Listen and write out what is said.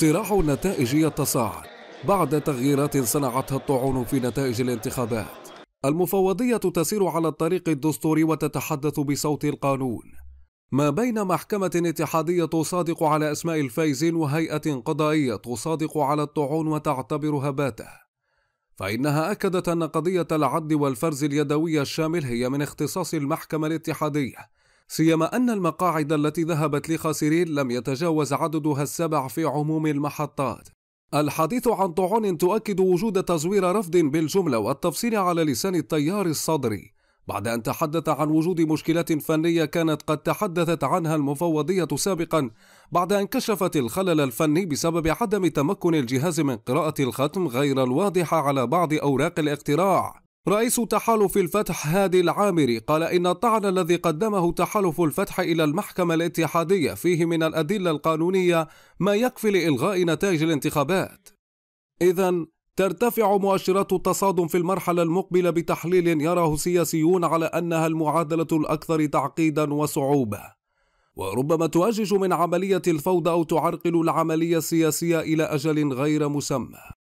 صراع النتائج يتصاعد بعد تغييرات صنعتها الطعون في نتائج الانتخابات المفوضية تسير على الطريق الدستوري وتتحدث بصوت القانون ما بين محكمة اتحادية تصادق على أسماء الفايزين وهيئة قضائية تصادق على الطعون وتعتبر هباته فإنها أكدت أن قضية العد والفرز اليدوي الشامل هي من اختصاص المحكمة الاتحادية سيما أن المقاعد التي ذهبت لخاسرين لم يتجاوز عددها السبع في عموم المحطات الحديث عن طعون تؤكد وجود تزوير رفض بالجملة والتفصيل على لسان التيار الصدري بعد أن تحدث عن وجود مشكلات فنية كانت قد تحدثت عنها المفوضية سابقا بعد أن كشفت الخلل الفني بسبب عدم تمكن الجهاز من قراءة الختم غير الواضحة على بعض أوراق الاقتراع رئيس تحالف الفتح هادي العامري قال إن الطعن الذي قدمه تحالف الفتح إلى المحكمة الاتحادية فيه من الأدلة القانونية ما يكفي لإلغاء نتائج الانتخابات إذا ترتفع مؤشرات التصادم في المرحلة المقبلة بتحليل يراه سياسيون على أنها المعادلة الأكثر تعقيدا وصعوبة وربما تؤجج من عملية الفوضى أو تعرقل العملية السياسية إلى أجل غير مسمى